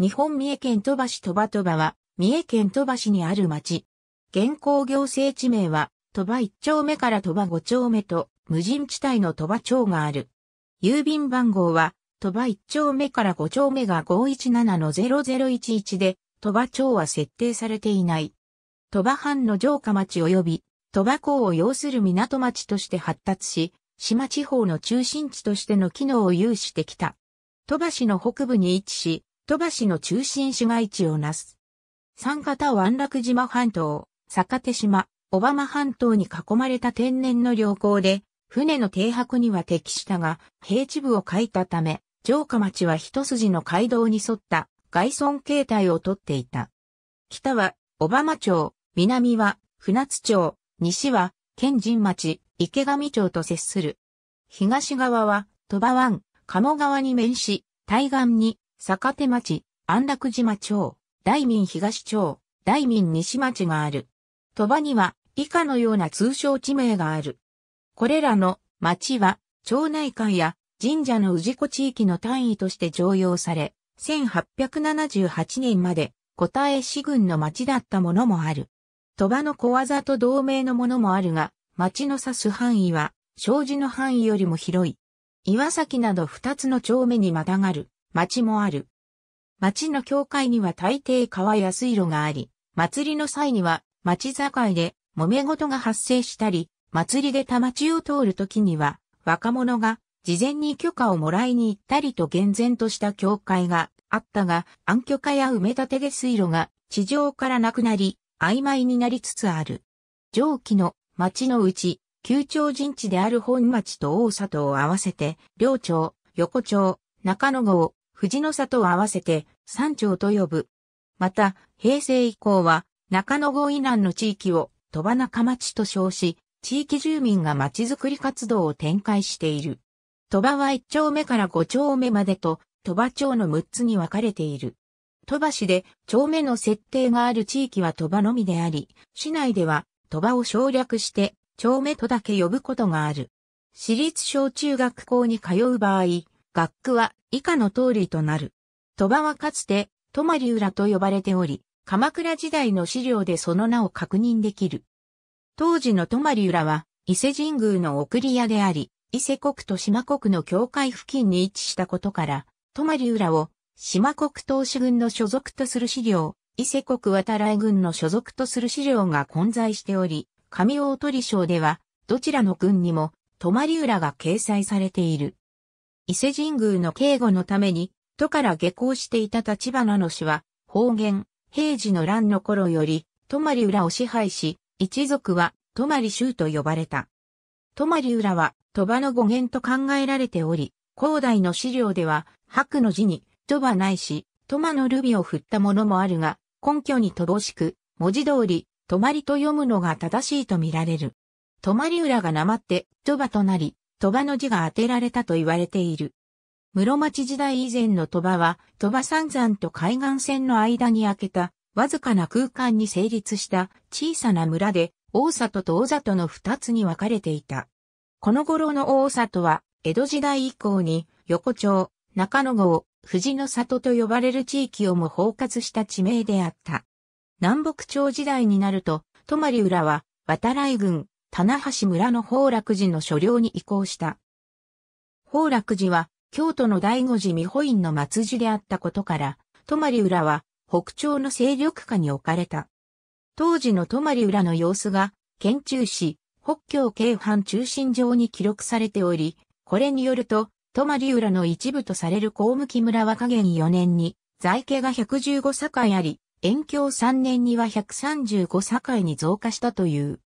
日本三重県鳥羽市鳥羽鳥羽は、三重県鳥羽市にある町。現行行政地名は、鳥羽一丁目から鳥羽五丁目と、無人地帯の鳥羽町がある。郵便番号は、鳥羽一丁目から五丁目が517-0011で、鳥羽町は設定されていない。鳥羽藩の城下町及び、鳥羽港を要する港町として発達し、島地方の中心地としての機能を有してきた。鳥羽市の北部に位置し、鳥羽市の中心市街地をなす。三方湾楽島半島、坂手島、小浜半島に囲まれた天然の良港で、船の停泊には適したが、平地部を書いたため、城下町は一筋の街道に沿った外村形態をとっていた。北は小浜町、南は船津町、西は県人町、池上町と接する。東側は鳥羽湾、鴨川に面し、対岸に坂手町、安楽島町、大民東町、大民西町がある。鳥羽には以下のような通称地名がある。これらの町は町内会や神社の宇治湖地域の単位として常用され、1878年まで小田市郡の町だったものもある。鳥羽の小技と同名のものもあるが、町の指す範囲は、障子の範囲よりも広い。岩崎など二つの町目にまたがる、町もある。町の境界には大抵川や水路があり、祭りの際には町境で揉め事が発生したり、祭りで田町を通る時には若者が事前に許可をもらいに行ったりと厳然とした境界があったが、暗渠化や埋め立てで水路が地上からなくなり、曖昧になりつつある。上記の町のうち、旧町陣地である本町と大里を合わせて、両町、横町、中野郷、藤の里を合わせて山頂と呼ぶ。また、平成以降は中野郷以南の地域を鳥羽中町と称し、地域住民が町づくり活動を展開している。鳥羽は1丁目から5丁目までと、鳥羽町の6つに分かれている。鳥羽市で町目の設定がある地域は鳥羽のみであり、市内では鳥羽を省略して、町目とだけ呼ぶことがある。市立小中学校に通う場合、学区は以下の通りとなる。鳥羽はかつて、戸マリと呼ばれており、鎌倉時代の資料でその名を確認できる。当時の戸マリは、伊勢神宮の送り屋であり、伊勢国と島国の境界付近に位置したことから、戸マリを島国当主軍の所属とする資料、伊勢国渡来軍の所属とする資料が混在しており、上大鳥省では、どちらの軍にも、戸マリが掲載されている。伊勢神宮の警護のために、都から下校していた立花の氏は、方言、平時の乱の頃より、泊浦を支配し、一族は、泊州と呼ばれた。泊浦は、鳥羽の語源と考えられており、広大の資料では、白の字に、鳥羽ないし、鳥羽のルビを振ったものもあるが、根拠に乏しく、文字通り、泊まりと読むのが正しいとみられる。泊まり裏がなまって、鳥羽となり、鳥羽の字が当てられたと言われている。室町時代以前の鳥羽は、鳥羽三山と海岸線の間に開けた、わずかな空間に成立した小さな村で、大里と大里の二つに分かれていた。この頃の大里は、江戸時代以降に、横丁、中野郷、藤の里と呼ばれる地域をも包括した地名であった。南北朝時代になると、泊浦は、渡来郡、棚橋村の宝楽寺の所領に移行した。宝楽寺は、京都の醍醐寺美保院の末寺であったことから、泊浦は、北朝の勢力下に置かれた。当時の泊浦の様子が、県中市、北京京阪中心上に記録されており、これによると、泊浦の一部とされる公向村は加減4年に、在家が115境あり、延京3年には135境に増加したという。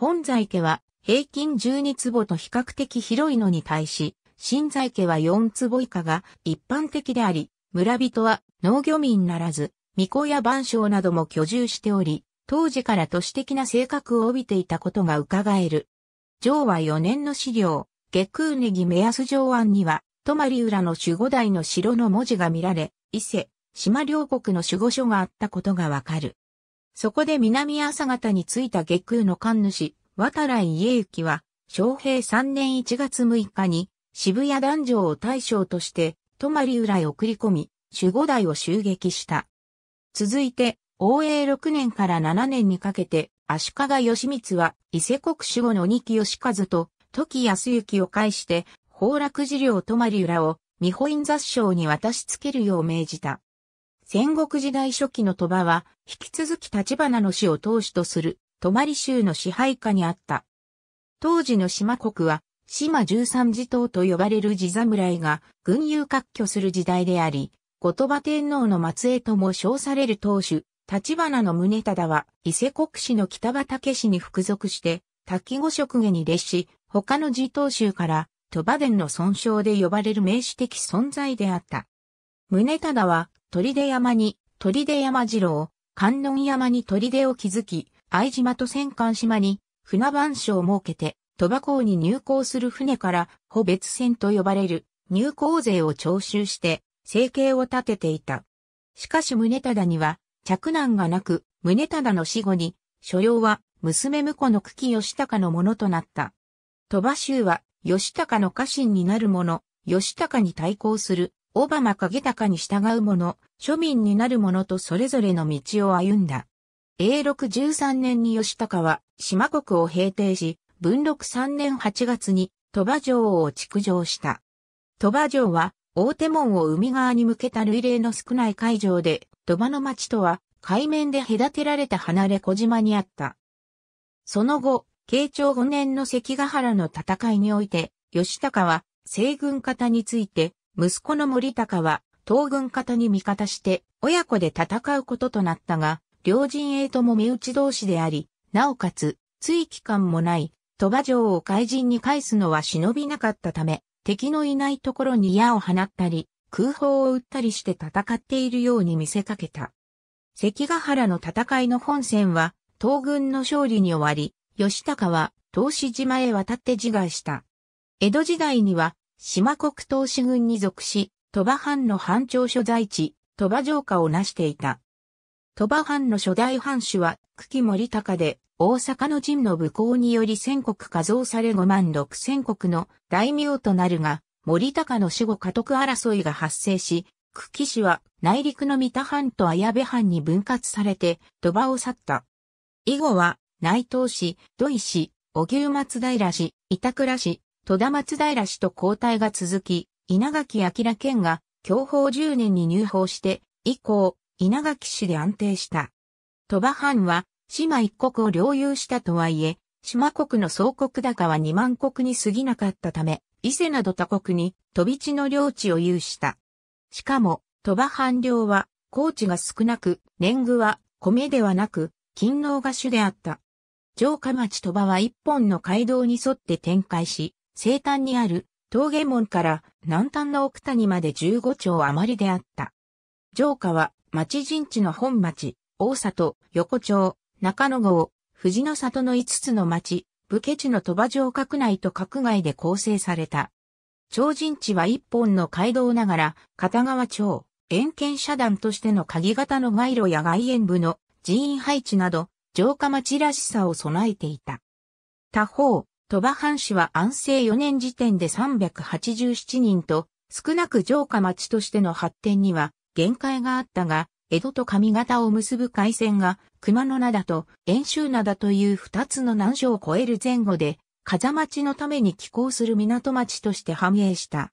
本在家は平均12坪と比較的広いのに対し、新在家は4坪以下が一般的であり、村人は農漁民ならず、巫女や番匠なども居住しており、当時から都市的な性格を帯びていたことが伺える。上和4年の資料、下空ネギ目安上案には、泊浦の守護代の城の文字が見られ、伊勢、島両国の守護所があったことがわかる。そこで南朝方に着いた下空の官主、渡来家行は、昭平3年1月6日に、渋谷男女を大将として、泊浦へ送り込み、守護台を襲撃した。続いて、応永6年から7年にかけて、足利義満は、伊勢国守護の二木義和と、時安行を介して、崩落寺領泊浦を、見保院雑将に渡しつけるよう命じた。戦国時代初期の鳥羽は、引き続き立花の死を当主とする、泊州の支配下にあった。当時の島国は、島十三寺島と呼ばれる地侍が、軍友割拠する時代であり、後鳥羽天皇の末裔とも称される当主、立花の宗忠は、伊勢国市の北畑氏に服属して、滝御職下に列し、他の自頭州から、鳥羽殿の尊称で呼ばれる名詞的存在であった。宗忠は、鳥出山に鳥出山次郎、観音山に鳥出を築き、愛島と仙艦島に船番所を設けて、鳥羽港に入港する船から、保別船と呼ばれる入港税を徴収して、生計を立てていた。しかし宗忠には、着難がなく、宗忠の死後に、所領は娘婿の久喜義高のものとなった。鳥羽衆は、義高の家臣になる者、義高に対抗するオバマ影高に従う者、庶民になる者とそれぞれの道を歩んだ。永禄13年に吉高は島国を平定し、文禄3年8月に鳥羽城を築城した。鳥羽城は大手門を海側に向けた類例の少ない海上で、鳥羽の町とは海面で隔てられた離れ小島にあった。その後、慶長5年の関ヶ原の戦いにおいて、吉高は西軍方について息子の森高は、東軍方に味方して、親子で戦うこととなったが、両陣営とも身内同士であり、なおかつ、追記官もない、鳥羽城を怪人に返すのは忍びなかったため、敵のいないところに矢を放ったり、空砲を撃ったりして戦っているように見せかけた。関ヶ原の戦いの本戦は、東軍の勝利に終わり、吉高は、東志島へ渡って自害した。江戸時代には、島国東市軍に属し、鳥羽藩の藩庁所在地、鳥羽城下を成していた。鳥羽藩の初代藩主は、久喜森高で、大阪の陣の武功により千国加増され五万六千国の大名となるが、森高の死後家督争いが発生し、久喜氏は内陸の三田藩と綾部藩に分割されて、鳥羽を去った。以後は、内藤氏、土井氏、小牛松平氏、板倉氏、戸田松平氏と交代が続き、稲垣明健が享保10年に入法して、以降、稲垣氏で安定した。鳥羽藩は、島一国を領有したとはいえ、島国の総国高は2万国に過ぎなかったため、伊勢など他国に飛び地の領地を有した。しかも、鳥羽藩領は、高地が少なく、年貢は米ではなく、勤労が主であった。城下町鳥羽は一本の街道に沿って展開し、西端にある峠門から南端の奥谷まで15町余りであった。城下は町陣地の本町、大里、横町、中野郷、藤の里の5つの町、武家地の鳥羽城閣内と閣外で構成された。町人地は一本の街道ながら、片側町、遠県社団としての鍵型の街路や外縁部の人員配置など、城下町らしさを備えていた。他方、鳥羽藩士は安政4年時点で387人と、少なく城下町としての発展には限界があったが、江戸と上方を結ぶ海線が熊野灘と遠州灘という二つの難所を超える前後で、風町のために寄港する港町として繁栄した。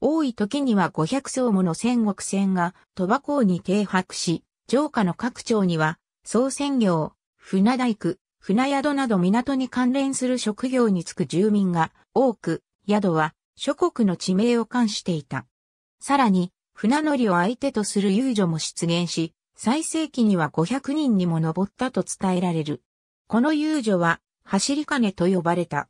多い時には500艘もの戦国船が鳥羽港に停泊し、城下の各町には、総船業、船大工、船宿など港に関連する職業に就く住民が多く、宿は諸国の地名を冠していた。さらに、船乗りを相手とする遊女も出現し、最盛期には500人にも上ったと伝えられる。この遊女は、走り金と呼ばれた。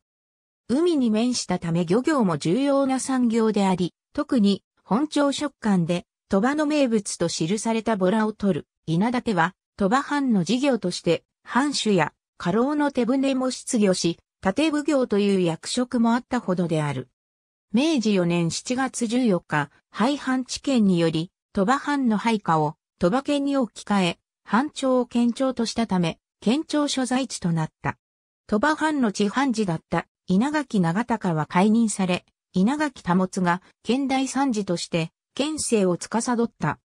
海に面したため漁業も重要な産業であり、特に本庁食館で鳥羽の名物と記されたボラを取る稲立は鳥羽藩の事業として藩主や過労の手船も失業し、縦奉行という役職もあったほどである。明治4年7月14日、廃藩置県により、鳥羽藩の廃下を鳥羽県に置き換え、藩庁を県庁としたため、県庁所在地となった。鳥羽藩の地藩寺だった稲垣長隆は解任され、稲垣保が県大参事として県政を司った。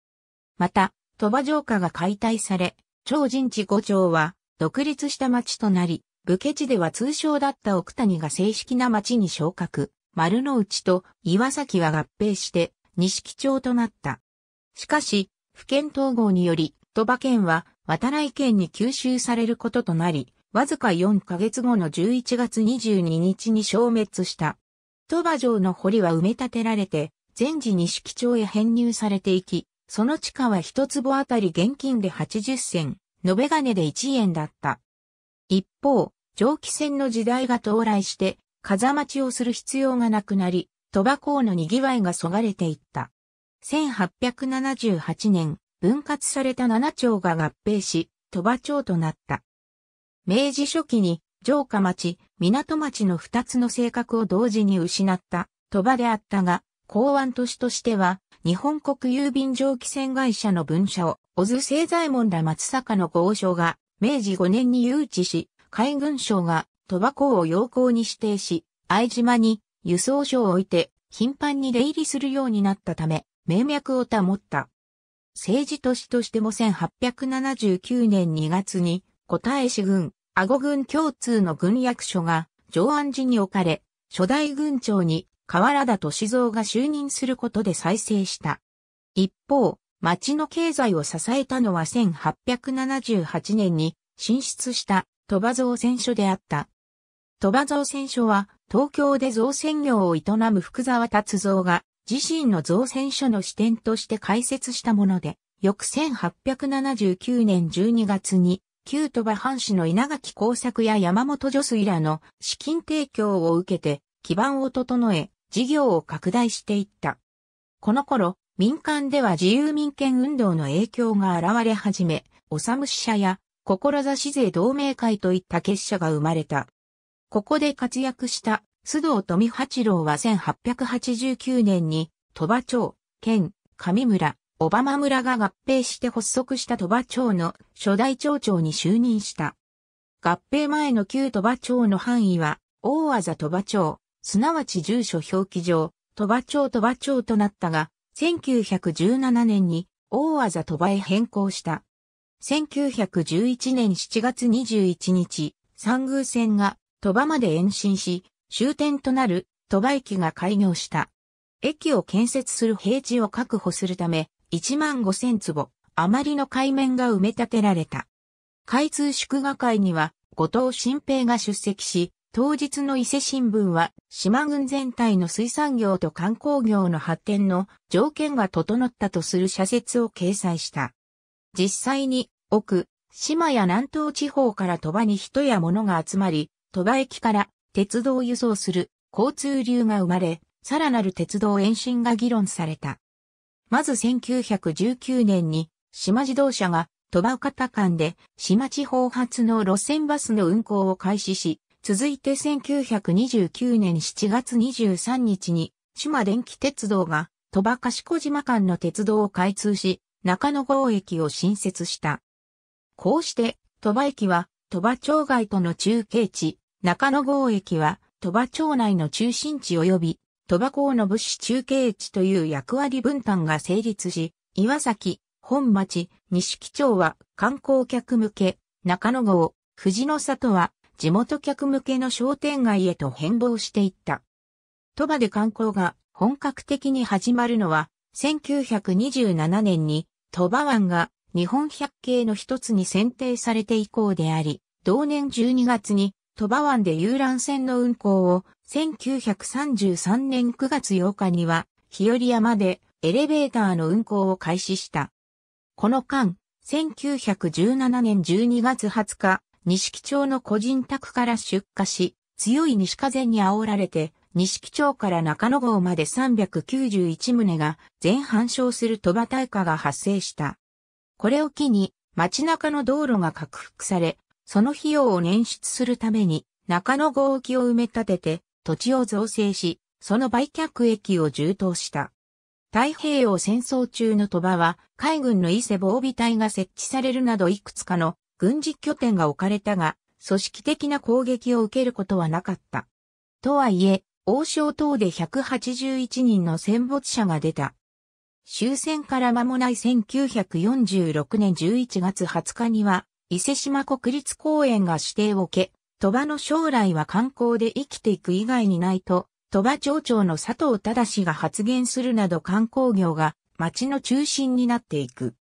また、鳥羽城下が解体され、超人地五町は独立した町となり、武家地では通称だった奥谷が正式な町に昇格、丸の内と岩崎は合併して、錦町となった。しかし、府県統合により、鳥羽県は渡来県に吸収されることとなり、わずか4ヶ月後の11月22日に消滅した。鳥羽城の堀は埋め立てられて、全治錦町へ編入されていき、その地下は一坪あたり現金で80銭、べ金で1円だった。一方、蒸気船の時代が到来して、風待ちをする必要がなくなり、賭場港の賑わいがそがれていった。1878年、分割された七町が合併し、賭場町となった。明治初期に、城下町、港町の二つの性格を同時に失った、賭場であったが、港湾都市としては、日本国郵便蒸気船会社の分社を、小津製左衛門ら松坂の豪商が、明治5年に誘致し、海軍省が、賭箱を要項に指定し、藍島に輸送所を置いて、頻繁に出入りするようになったため、名脈を保った。政治都市としても1879年2月に、小平市軍、阿護軍共通の軍役所が、上安寺に置かれ、初代軍長に河原田敏蔵が就任することで再生した。一方、町の経済を支えたのは1878年に進出した鳥羽造船所であった。鳥羽造船所は東京で造船業を営む福沢達造が自身の造船所の支店として開設したもので、翌1879年12月に旧鳥羽藩士の稲垣耕作や山本助水らの資金提供を受けて基盤を整え、事業を拡大していった。この頃、民間では自由民権運動の影響が現れ始め、おさむし社や、志税同盟会といった結社が生まれた。ここで活躍した須藤富八郎は1889年に鳥羽町、県、上村、小浜村が合併して発足した鳥羽町の初代町長に就任した。合併前の旧鳥羽町の範囲は大字鳥羽町、すなわち住所表記上、鳥羽町鳥羽町となったが、1917年に大技鳥羽へ変更した。1911年7月21日、三宮線が鳥羽まで延伸し、終点となる鳥羽駅が開業した。駅を建設する平地を確保するため、1万5000坪、余りの海面が埋め立てられた。開通祝賀会には、後藤新平が出席し、当日の伊勢新聞は、島群全体の水産業と観光業の発展の条件が整ったとする社説を掲載した。実際に、奥、島や南東地方から鳥羽に人や物が集まり、鳥羽駅から鉄道輸送する交通流が生まれ、さらなる鉄道延伸が議論された。まず1919年に、島自動車が鳥羽岡田間で島地方発の路線バスの運行を開始し、続いて1929年7月23日に、島電気鉄道が鳥羽賢島間の鉄道を開通し、中野郷駅を新設した。こうして、鳥羽駅は鳥羽町外との中継地、中野郷駅は鳥羽町内の中心地及び鳥羽港の物資中継地という役割分担が成立し、岩崎、本町、西木町は観光客向け、中野郷、藤の里は地元客向けの商店街へと変貌していった。鳥羽で観光が本格的に始まるのは、1927年に鳥羽湾が日本百景の一つに選定されて以降であり、同年12月に鳥羽湾で遊覧船の運航を1933年9月8日には日和山でエレベーターの運行を開始した。この間、1917年12月20日、西木町の個人宅から出火し、強い西風に煽られて、西木町から中野号まで391棟が全半焼する鳥羽大火が発生した。これを機に街中の道路が拡幅され、その費用を捻出するために中野号沖を埋め立てて土地を造成し、その売却益を充当した。太平洋戦争中の鳥羽は海軍の伊勢防備隊が設置されるなどいくつかの軍事拠点が置かれたが、組織的な攻撃を受けることはなかった。とはいえ、王将等で181人の戦没者が出た。終戦から間もない1946年11月20日には、伊勢島国立公園が指定を受け、鳥羽の将来は観光で生きていく以外にないと、鳥羽町長の佐藤忠が発言するなど観光業が街の中心になっていく。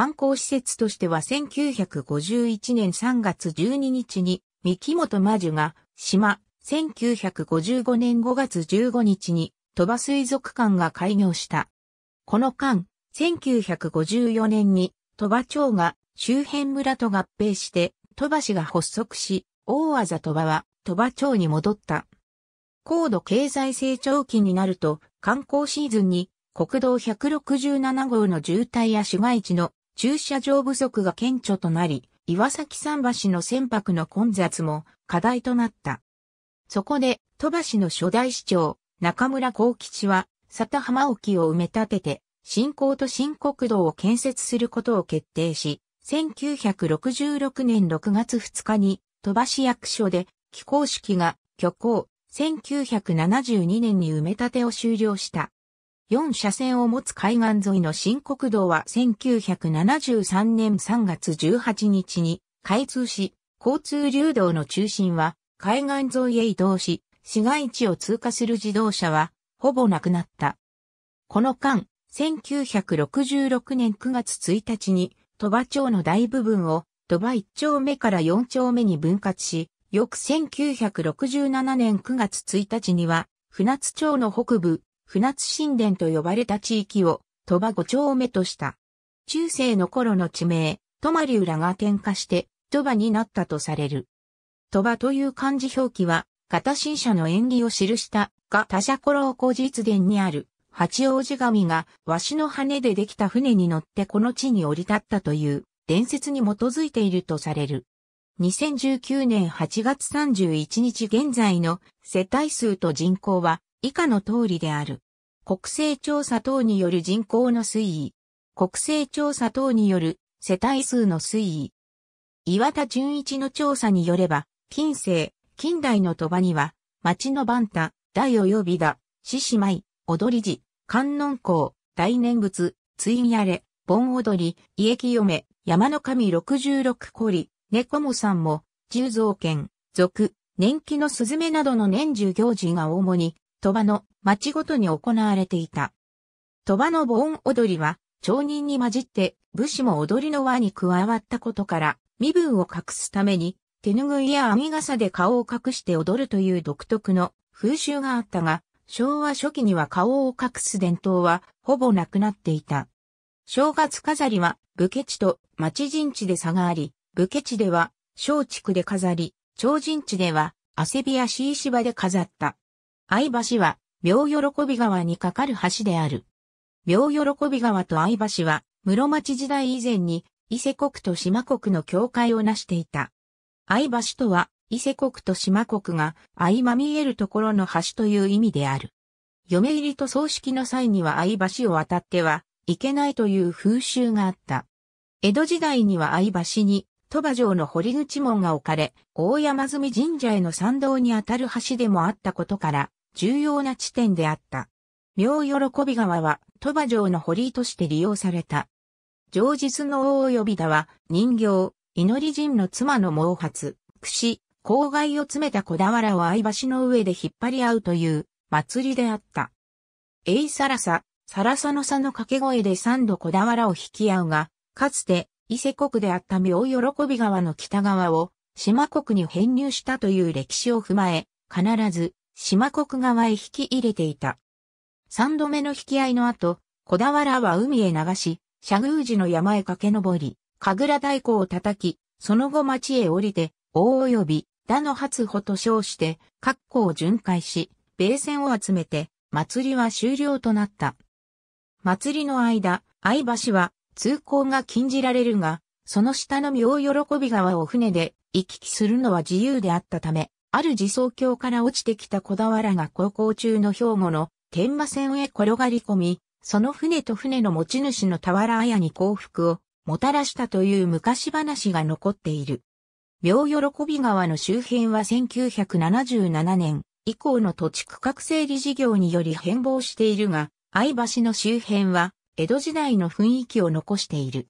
観光施設としては1951年3月12日に三木本魔女が島、1955年5月15日に鳥羽水族館が開業した。この間、1954年に鳥羽町が周辺村と合併して鳥羽市が発足し、大技鳥羽は鳥羽町に戻った。高度経済成長期になると観光シーズンに国道167号の渋滞や市街地の駐車場不足が顕著となり、岩崎桟橋の船舶の混雑も課題となった。そこで、戸橋の初代市長、中村幸吉は、佐田浜沖を埋め立てて、新港と新国道を建設することを決定し、1966年6月2日に、戸橋役所で、起工式が、虚構、1972年に埋め立てを終了した。4車線を持つ海岸沿いの新国道は1973年3月18日に開通し、交通流動の中心は海岸沿いへ移動し、市街地を通過する自動車はほぼなくなった。この間、1966年9月1日に鳥羽町の大部分を鳥羽1丁目から4丁目に分割し、翌1967年9月1日には船津町の北部、船津神殿と呼ばれた地域を、鳥羽五丁目とした。中世の頃の地名、泊まり浦が転化して、鳥羽になったとされる。鳥羽という漢字表記は、型新社の縁起を記したが他社古老古実伝にある八王子神が鷲の羽でできた船に乗ってこの地に降り立ったという伝説に基づいているとされる。2019年8月31日現在の世帯数と人口は以下の通りである。国勢調査等による人口の推移、国勢調査等による世帯数の推移。岩田純一の調査によれば、近世、近代の鳥羽には、町の番田、大及びだ、獅子舞、踊り寺、観音公、大念仏、追やれ、盆踊り、家木嫁、山の神六十六こり、猫もさんも、十蔵剣、俗、年季のすずめなどの年中行事が主に鳥羽の町ごとに行われていた。鳥羽の盆踊りは、町人に混じって武士も踊りの輪に加わったことから、身分を隠すために、手拭いや編み傘で顔を隠して踊るという独特の風習があったが、昭和初期には顔を隠す伝統はほぼなくなっていた。正月飾りは武家地と町人地で差があり、武家地では小畜で飾り、町人地では汗びやし芝で飾った。相橋は、妙喜び川に架かる橋である。妙喜び川と相橋は、室町時代以前に、伊勢国と島国の境界を成していた。相橋とは、伊勢国と島国が相まみえるところの橋という意味である。嫁入りと葬式の際には相橋を渡ってはいけないという風習があった。江戸時代には相橋に鳥羽城の堀口門が置かれ、大山積神社への参道にあたる橋でもあったことから、重要な地点であった。妙喜び川は鳥羽城の堀として利用された。上日の大及田は人形、祈り人の妻の毛髪、櫛、郊外を詰めた小田原を相橋の上で引っ張り合うという祭りであった。えいさらさ、さらさの差の掛け声で三度小田原を引き合うが、かつて伊勢国であった妙喜び川の北側を島国に編入したという歴史を踏まえ、必ず島国側へ引き入れていた。三度目の引き合いの後、小田原は海へ流し、社宮寺の山へ駆け上り、神楽太鼓を叩き、その後町へ降りて、大及び、打の初歩と称して、各校を巡回し、米船を集めて、祭りは終了となった。祭りの間、相橋は通行が禁じられるが、その下の妙喜び川を船で行き来するのは自由であったため、ある自走橋から落ちてきた小田原が航行中の兵庫の天馬船へ転がり込み、その船と船の持ち主の俵綾に幸福をもたらしたという昔話が残っている。妙喜び川の周辺は1977年以降の土地区画整理事業により変貌しているが、相橋の周辺は江戸時代の雰囲気を残している。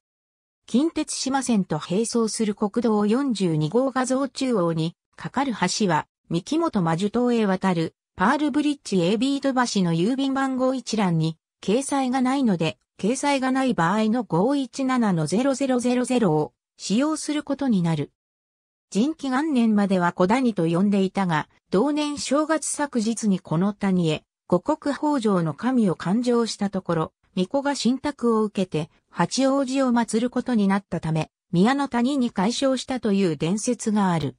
近鉄島線と並走する国道42号画像中央にかかる橋は、三木本魔樹島へ渡る、パールブリッジ A ビート橋の郵便番号一覧に、掲載がないので、掲載がない場合の517の0000を使用することになる。人気元年までは小谷と呼んでいたが、同年正月昨日にこの谷へ、五国北条の神を勘定したところ、巫女が神託を受けて、八王子を祀ることになったため、宮の谷に解消したという伝説がある。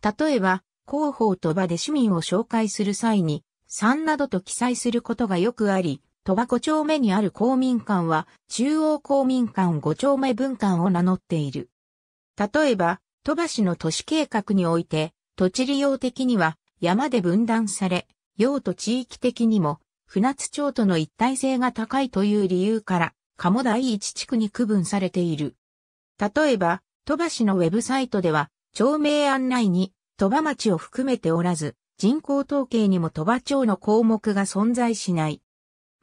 例えば、広報と場で市民を紹介する際に、3などと記載することがよくあり、鳥羽5丁目にある公民館は、中央公民館5丁目分館を名乗っている。例えば、鳥羽市の都市計画において、土地利用的には山で分断され、用途地域的にも、船津町との一体性が高いという理由から、鴨第一地区に区分されている。例えば、鳥羽市のウェブサイトでは、町名案内に鳥羽町を含めておらず、人口統計にも鳥羽町の項目が存在しない。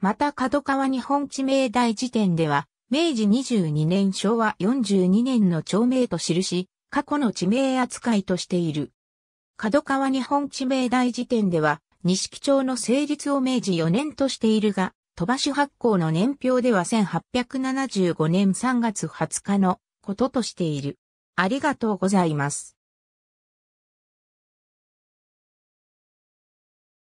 また角川日本地名大辞典では、明治22年昭和42年の町名と記し、過去の地名扱いとしている。角川日本地名大辞典では、錦町の成立を明治4年としているが、鳥羽市発行の年表では1875年3月20日のこととしている。ありがとうございます。